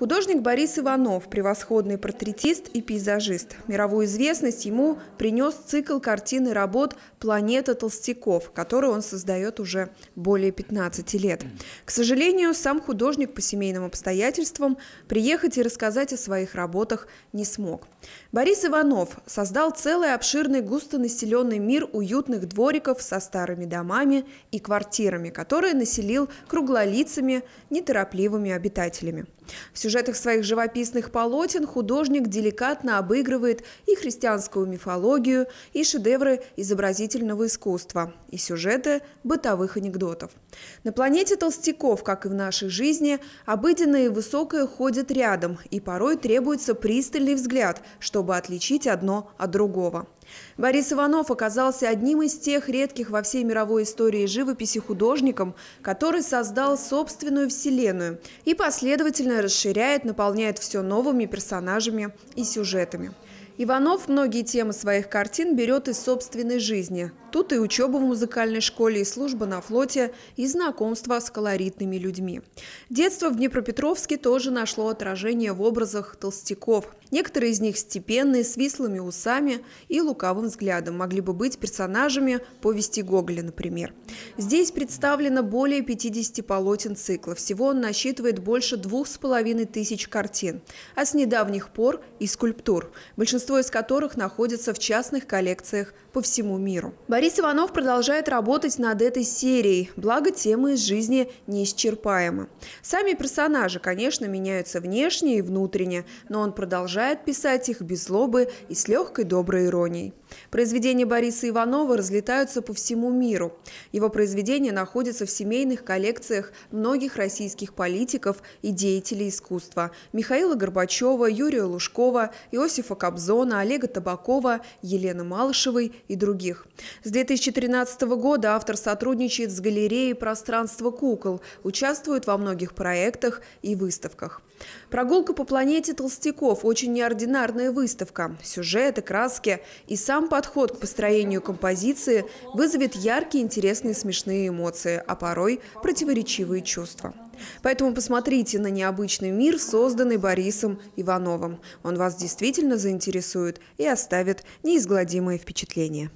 Художник Борис Иванов – превосходный портретист и пейзажист. Мировую известность ему принес цикл картин и работ «Планета толстяков», который он создает уже более 15 лет. К сожалению, сам художник по семейным обстоятельствам приехать и рассказать о своих работах не смог. Борис Иванов создал целый обширный густонаселенный мир уютных двориков со старыми домами и квартирами, которые населил круглолицами, неторопливыми обитателями сюжетах своих живописных полотен художник деликатно обыгрывает и христианскую мифологию, и шедевры изобразительного искусства, и сюжеты бытовых анекдотов. На планете толстяков, как и в нашей жизни, обыденное и высокое ходят рядом, и порой требуется пристальный взгляд, чтобы отличить одно от другого. Борис Иванов оказался одним из тех редких во всей мировой истории живописи художником, который создал собственную вселенную и последовательно расширяет, наполняет все новыми персонажами и сюжетами. Иванов многие темы своих картин берет из собственной жизни. Тут и учеба в музыкальной школе, и служба на флоте, и знакомство с колоритными людьми. Детство в Днепропетровске тоже нашло отражение в образах толстяков. Некоторые из них степенные, с вислыми усами и лукавым взглядом могли бы быть персонажами повести Гоголя, например. Здесь представлено более 50 полотен цикла. Всего он насчитывает больше двух с половиной тысяч картин. А с недавних пор и скульптур. Большинство большинство из которых находятся в частных коллекциях по всему миру. Борис Иванов продолжает работать над этой серией, благо темы из жизни неисчерпаемы. Сами персонажи, конечно, меняются внешне и внутренне, но он продолжает писать их без злобы и с легкой доброй иронией. Произведения Бориса Иванова разлетаются по всему миру. Его произведения находятся в семейных коллекциях многих российских политиков и деятелей искусства – Михаила Горбачева, Юрия Лужкова, Иосифа Кобзона, Олега Табакова, Елены Малышевой и других. С 2013 года автор сотрудничает с галереей «Пространство кукол», участвует во многих проектах и выставках. «Прогулка по планете Толстяков» – очень неординарная выставка. Сюжеты, краски и сам сам подход к построению композиции вызовет яркие, интересные, смешные эмоции, а порой противоречивые чувства. Поэтому посмотрите на необычный мир, созданный Борисом Ивановым. Он вас действительно заинтересует и оставит неизгладимое впечатление.